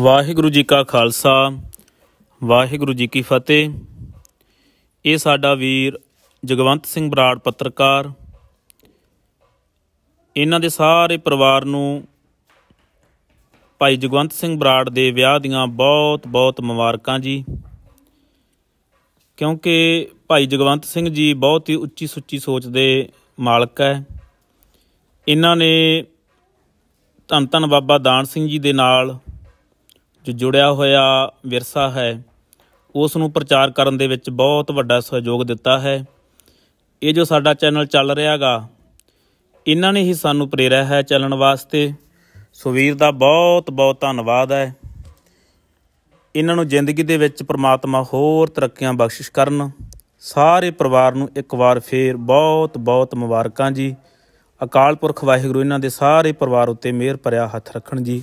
ਵਾਹਿਗੁਰੂ ਜੀ ਕਾ ਖਾਲਸਾ ਵਾਹਿਗੁਰੂ ਜੀ ਕੀ ਫਤਿਹ ਇਹ ਸਾਡਾ ਵੀਰ ਜਗਵੰਤ ਸਿੰਘ ਬਰਾੜ ਪੱਤਰਕਾਰ ਇਹਨਾਂ ਦੇ ਸਾਰੇ ਪਰਿਵਾਰ ਨੂੰ ਭਾਈ ਜਗਵੰਤ ਸਿੰਘ ਬਰਾੜ ਦੇ ਵਿਆਹ ਦੀਆਂ ਬਹੁਤ-ਬਹੁਤ ਮੁਬਾਰਕਾਂ ਜੀ ਕਿਉਂਕਿ ਭਾਈ ਜਗਵੰਤ ਸਿੰਘ ਜੀ ਬਹੁਤ ਹੀ ਉੱਚੀ ਸੁੱਚੀ ਸੋਚ ਦੇ ਮਾਲਕ ਹੈ ਇਹਨਾਂ ਨੇ ਧੰਨ ਧੰਨ ਬਾਬਾ ਦਾਨ ਸਿੰਘ ਜੀ ਦੇ ਨਾਲ ਜੋ ਜੁੜਿਆ ਹੋਇਆ ਵਿਰਸਾ ਹੈ ਉਸ ਨੂੰ ਪ੍ਰਚਾਰ ਕਰਨ ਦੇ ਵਿੱਚ ਬਹੁਤ ਵੱਡਾ ਸਹਿਯੋਗ ਦਿੱਤਾ ਹੈ ਇਹ ਜੋ ਸਾਡਾ ਚੈਨਲ ਚੱਲ ਰਿਹਾਗਾ ਇਹਨਾਂ ਨੇ ਹੀ ਸਾਨੂੰ ਪ੍ਰੇਰਿਆ ਹੈ ਚੱਲਣ ਵਾਸਤੇ ਸੁਵੀਰ ਦਾ ਬਹੁਤ ਬਹੁਤ ਧੰਨਵਾਦ ਹੈ ਇਹਨਾਂ ਨੂੰ ਜ਼ਿੰਦਗੀ ਦੇ ਵਿੱਚ ਪ੍ਰਮਾਤਮਾ ਹੋਰ ਤਰੱਕੀਆਂ ਬਖਸ਼ਿਸ਼ ਕਰਨ ਸਾਰੇ ਪਰਿਵਾਰ ਨੂੰ ਇੱਕ ਵਾਰ ਫੇਰ ਬਹੁਤ ਬਹੁਤ ਮੁਬਾਰਕਾਂ ਜੀ ਅਕਾਲ ਪੁਰਖ ਵਾਹਿਗੁਰੂ ਇਹਨਾਂ ਦੇ ਸਾਰੇ ਪਰਿਵਾਰ ਉੱਤੇ ਮਿਹਰ ਭਰਿਆ ਹੱਥ ਰੱਖਣ ਜੀ